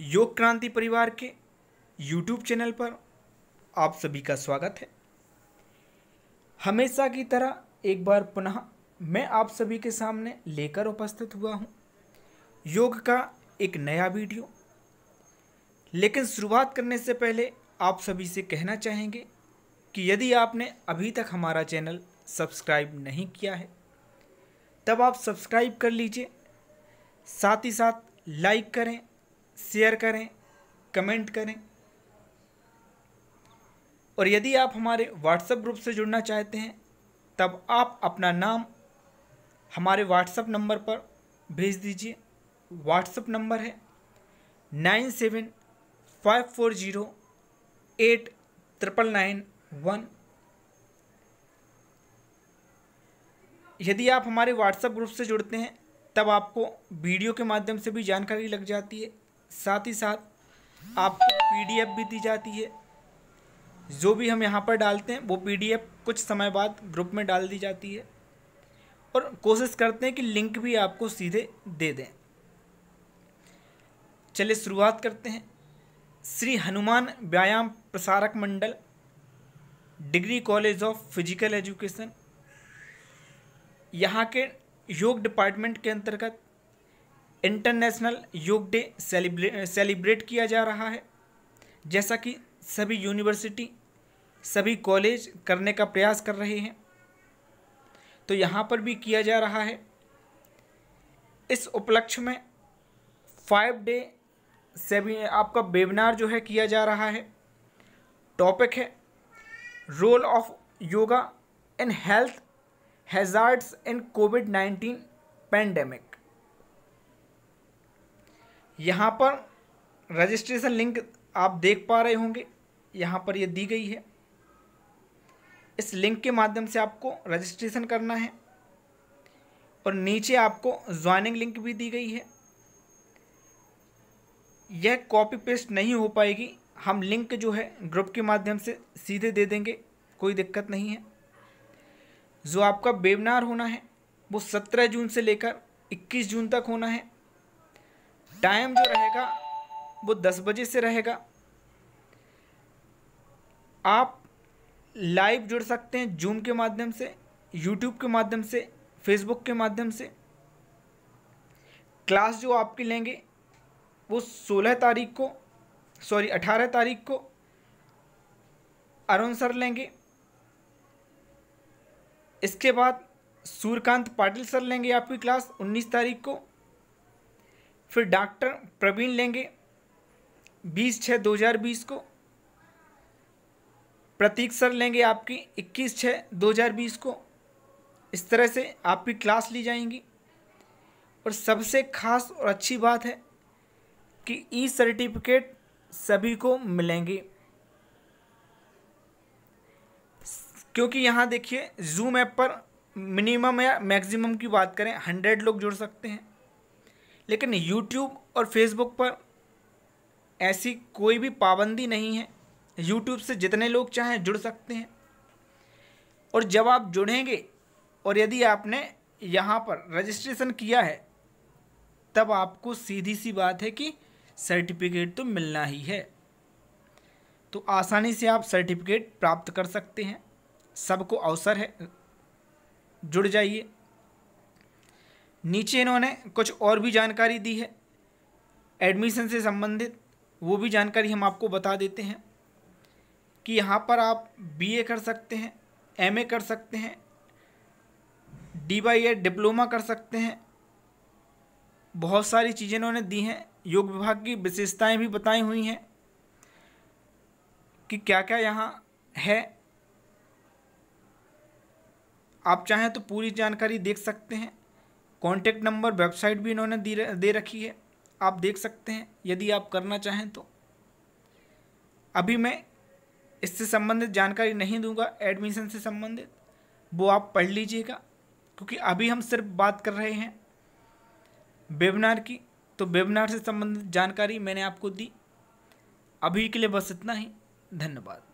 योग क्रांति परिवार के यूट्यूब चैनल पर आप सभी का स्वागत है हमेशा की तरह एक बार पुनः मैं आप सभी के सामने लेकर उपस्थित हुआ हूँ योग का एक नया वीडियो लेकिन शुरुआत करने से पहले आप सभी से कहना चाहेंगे कि यदि आपने अभी तक हमारा चैनल सब्सक्राइब नहीं किया है तब आप सब्सक्राइब कर लीजिए साथ ही साथ लाइक करें शेयर करें कमेंट करें और यदि आप हमारे व्हाट्सएप ग्रुप से जुड़ना चाहते हैं तब आप अपना नाम हमारे व्हाट्सएप नंबर पर भेज दीजिए व्हाट्सएप नंबर है nine seven five four zero eight triple nine one यदि आप हमारे व्हाट्सएप ग्रुप से जुड़ते हैं तब आपको वीडियो के माध्यम से भी जानकारी लग जाती है साथ ही साथ आपको पीडीएफ भी दी जाती है जो भी हम यहाँ पर डालते हैं वो पीडीएफ कुछ समय बाद ग्रुप में डाल दी जाती है और कोशिश करते हैं कि लिंक भी आपको सीधे दे दें चलिए शुरुआत करते हैं Shri Hanuman Vyayam Prasarak Mandal degree college of physical education यहाँ के योग डिपार्टमेंट के अंतर्गत इंटरनेशनल योग डे सेलिब्रे सेलिब्रेट किया जा रहा है जैसा कि सभी यूनिवर्सिटी सभी कॉलेज करने का प्रयास कर रहे हैं तो यहाँ पर भी किया जा रहा है इस उपलक्ष्य में फाइव डे से आपका वेबिनार जो है किया जा रहा है टॉपिक है role of yoga in health hazards in COVID nineteen pandemic यहाँ पर रजिस्ट्रेशन लिंक आप देख पा रहे होंगे यहाँ पर ये दी गई है इस लिंक के माध्यम से आपको रजिस्ट्रेशन करना है और नीचे आपको ज्वाइनिंग लिंक भी दी गई है यह कॉपी पेस्ट नहीं हो पाएगी हम लिंक जो है ग्रुप के माध्यम से सीधे दे देंगे कोई दिक्कत नहीं है जो आपका वेबिनार होना है वो सत्रह जून से लेकर इक्कीस जून तक होना है टाइम जो रहेगा वो दस बजे से रहेगा आप लाइव जुड़ सकते हैं जूम के माध्यम से यूट्यूब के माध्यम से फेसबुक के माध्यम से क्लास जो आपकी लेंगे वो सोलह तारीख को सॉरी अठारह तारीख को अरुण सर लेंगे इसके बाद सूर्यकांत पाटिल सर लेंगे आपकी क्लास उन्नीस तारीख को फिर डॉक्टर प्रवीण लेंगे बीस छः दो हज़ार बीस को प्रतीक सर लेंगे आपकी इक्कीस छः दो हज़ार बीस को इस तरह से आपकी क्लास ली जाएंगी और सबसे खास और अच्छी बात है कि ई सर्टिफिकेट सभी को मिलेंगे क्योंकि यहाँ देखिए जूम ऐप पर मिनिमम या मैक्सिमम की बात करें हंड्रेड लोग जुड़ सकते हैं लेकिन यूट्यूब और फेसबुक पर ऐसी कोई भी पाबंदी नहीं है यूट्यूब से जितने लोग चाहें जुड़ सकते हैं और जब आप जुड़ेंगे और यदि आपने यहाँ पर रजिस्ट्रेशन किया है तब आपको सीधी सी बात है कि सर्टिफिकेट तो मिलना ही है तो आसानी से आप सर्टिफिकेट प्राप्त कर सकते हैं सबको अवसर है जुड़ जाइए नीचे इन्होंने कुछ और भी जानकारी दी है एडमिशन से संबंधित वो भी जानकारी हम आपको बता देते हैं कि यहाँ पर आप बीए कर सकते हैं एमए कर सकते हैं डी बाई एड डिप्लोमा कर सकते हैं बहुत सारी चीज़ें इन्होंने दी हैं योग विभाग की विशेषताएं भी बताई हुई हैं कि क्या क्या यहाँ है आप चाहें तो पूरी जानकारी देख सकते हैं कॉन्टैक्ट नंबर वेबसाइट भी इन्होंने दे रखी है आप देख सकते हैं यदि आप करना चाहें तो अभी मैं इससे संबंधित जानकारी नहीं दूंगा एडमिशन से संबंधित वो आप पढ़ लीजिएगा क्योंकि अभी हम सिर्फ बात कर रहे हैं वेबिनार की तो वेबिनार से संबंधित जानकारी मैंने आपको दी अभी के लिए बस इतना ही धन्यवाद